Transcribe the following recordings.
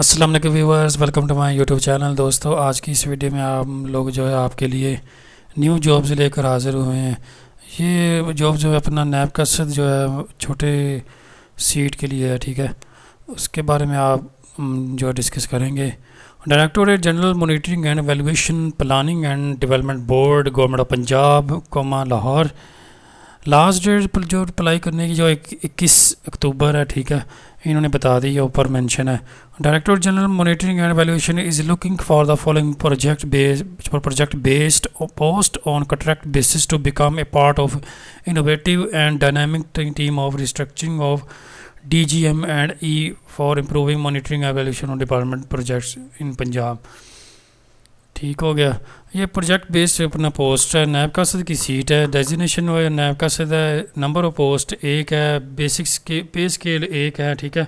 Aslam viewers welcome to my YouTube channel दोस्तों आज की इस वीडियो में हम लोग जो है आपके लिए न्यू जॉब्स लेकर हाज़िर हुए हैं ये जॉब जो है अपना नैब कसद जो है छोटे सीट के लिए है ठीक है उसके बारे में आप जो है डिस्कस करेंगे directorate general monitoring and valuation planning and development board government of Punjab comma Lahore last date जो अप्लाई करने की जो इक्कीस अक्टूबर है ठीक है इन्होंने बता दी ये ऊपर मेंशन है director general monitoring and valuation is looking for the following project based project based post on contract basis to become a part of innovative and dynamic team of restructuring of D G M and E for improving monitoring evaluation of department projects in Punjab ठीक हो गया ये project based अपना post है नैब कासद की seat है designation नैब कासद है number of post एक है बेसिक पे स्केल एक है ठीक है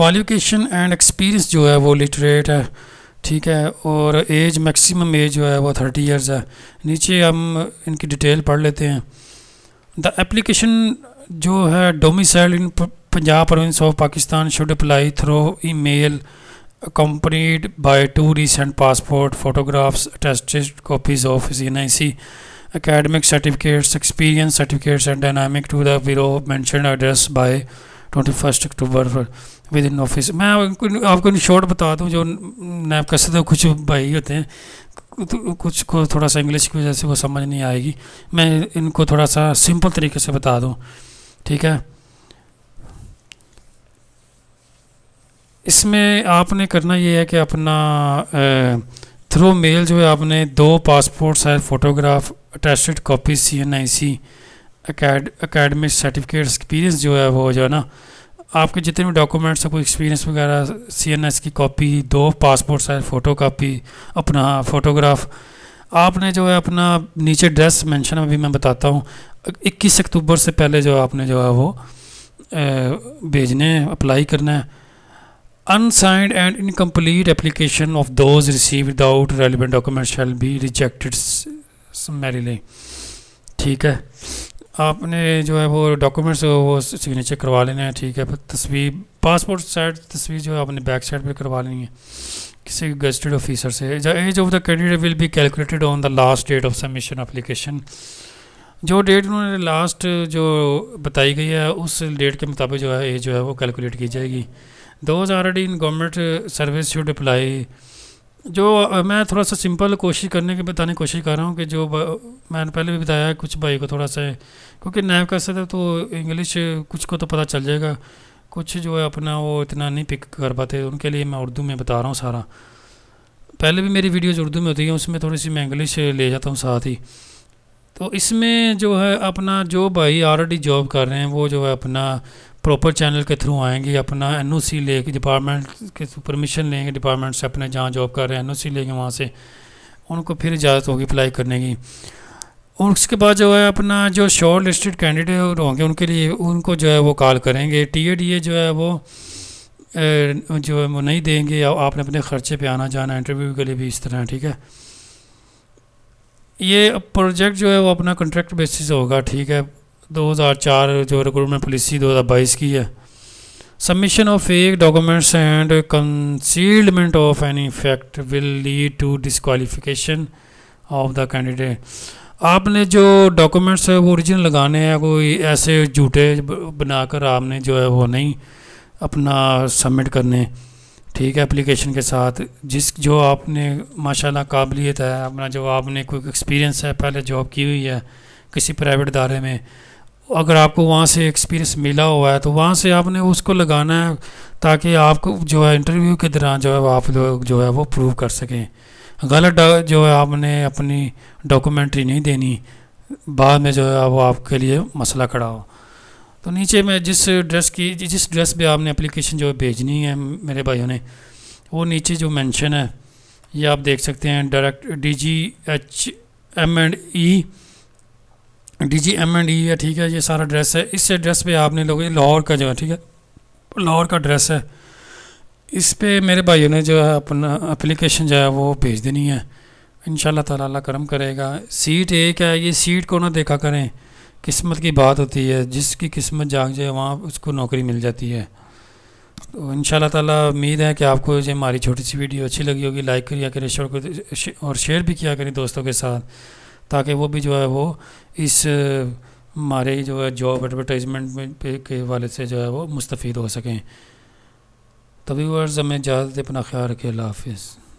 क्वालिफिकेशन एंड एक्सपीरियंस जो है वो लिटरेट है ठीक है और एज मैक्सिमम एज जो है वो थर्टी इयर्स है नीचे हम इनकी डिटेल पढ़ लेते हैं द एप्लीकेशन जो है domicile in Punjab province of Pakistan should apply through email accompanied by two recent passport photographs, attested copies of his NIC, academic certificates, experience certificates, and dynamic to the bureau mentioned address by 21st October within office मैं आपको आपको short बता दूं जो नैब कसद कुछ भाई होते हैं कुछ को थोड़ा सा इंग्लिश की वजह से वो समझ नहीं आएगी मैं इनको थोड़ा सा सिंपल तरीके से बता दूं ठीक है इसमें आपने करना ये है कि अपना थ्रू मेल जो है आपने दो passport size photograph attached copy C N I C academic certificate experience जो है वो जो है ना आपके जितने भी डॉक्यूमेंट्स हैं कोई एक्सपीरियंस वगैरह सी एन एस की कॉपी दो पासपोर्ट साइज फ़ोटो कापी अपना फ़ोटोग्राफ आपने जो है अपना नीचे ड्रेस मेंशन अभी मैं बताता हूँ 21 अक्टूबर से पहले जो आपने जो है वो भेजने अप्लाई करना है unsigned and incomplete application of those received without relevant documents shall be rejected summarily ठीक है आपने जो है वो डॉक्यूमेंट्स वो सिग्नेचर करवा लेने हैं ठीक है फिर तस्वीर पासपोर्ट साइड तस्वीर जो है आपने बैक साइड पे करवा लेनी है किसी गजटेड ऑफिसर से age of the candidate will be calculated on the last date of submission application जो डेट उन्होंने लास्ट जो बताई गई है उस डेट के मुताबिक जो है एज जो है वो कैलकुलेट की जाएगी those are already in government service should apply जो मैं थोड़ा सा सिंपल कोशिश करने की बताने की कोशिश कर रहा हूँ कि जो मैंने पहले भी बताया कुछ भाई को थोड़ा सा क्योंकि नैब का सर तो इंग्लिश कुछ को तो पता चल जाएगा कुछ जो है अपना वो इतना नहीं पिक कर पाते उनके लिए मैं उर्दू में बता रहा हूँ सारा पहले भी मेरी वीडियोज़ उर्दू में होती है उसमें थोड़ी सी मैं इंग्लिश ले जाता हूँ साथ ही तो इसमें जो है अपना जो भाई ऑलरेडी जॉब कर रहे हैं वो जो है अपना प्रॉपर चैनल के थ्रू आएंगे अपना एन ओ सी लेके डिपार्टमेंट के परमिशन लेंगे डिपार्टमेंट से अपने जहाँ जॉब कर रहे हैं एन ओ सी लेंगे वहाँ से उनको फिर इजाज़त होगी अप्लाई करने की और उसके बाद जो है अपना जो शॉर्ट लिस्टेड कैंडिडेट होंगे उनके लिए उनको जो है वो कॉल करेंगे टी ए डी ए जो है वो जो है वो नहीं देंगे आपने अपने ख़र्चे पे आना जाना इंटरव्यू के लिए भी इस तरह ठीक है ये प्रोजेक्ट जो है वो अपना कॉन्ट्रैक्ट बेसिस होगा ठीक है 2004 जो रिक्रूटमेंट पॉलिसी 2022 की है submission of fake documents and concealment of any fact will lead to disqualification of the candidate आपने जो डॉक्यूमेंट्स है वो ओरिजिनल लगाने हैं कोई ऐसे झूठे बनाकर आपने जो है वो नहीं अपना सबमिट करने ठीक है एप्लीकेशन के साथ जिस जो आपने माशाल्लाह काबिलियत है अपना जो आपने कोई एक्सपीरियंस है पहले जॉब की हुई है किसी प्राइवेट अदारे में अगर आपको वहाँ से एक्सपीरियंस मिला हुआ है तो वहाँ से आपने उसको लगाना है ताकि आपको जो है इंटरव्यू के दौरान जो है आप लोग जो है वो प्रूव कर सकें गलत जो है आपने अपनी डॉक्यूमेंट्री नहीं देनी बाद में जो है वो आपके लिए मसला खड़ा हो तो नीचे में जिस ड्रेस की जिस ड्रेस पे आपने एप्लीकेशन जो है भेजनी है मेरे भाइयों ने वो नीचे जो मेंशन है ये आप देख सकते हैं direct D G H M and E D G M and E है ठीक है ये सारा ड्रेस है इस एड्रेस पे आपने लोग लाहौर का जो है ठीक है लाहौर का ड्रेस है इस पर मेरे भाइयों ने जो है अपना अप्लीकेशन जो है वो भेज देनी है इन ताला करम करेगा सीट एक है ये सीट को ना देखा करें किस्मत की बात होती है जिसकी किस्मत जाग जाए वहाँ उसको नौकरी मिल जाती है तो इन ताला उम्मीद है कि आपको जो हमारी छोटी सी वीडियो अच्छी लगी होगी लाइक किया करें शेयर और शेयर भी किया करें दोस्तों के साथ ताकि वो भी जो है वो इस हमारे जो है जॉब एडवर्टाइजमेंट के वाले से जो है वो मुस्तफ़ हो सकें तभी वर्ज़ हमें इजाज़त अपना ख्याल रखें हाफिज़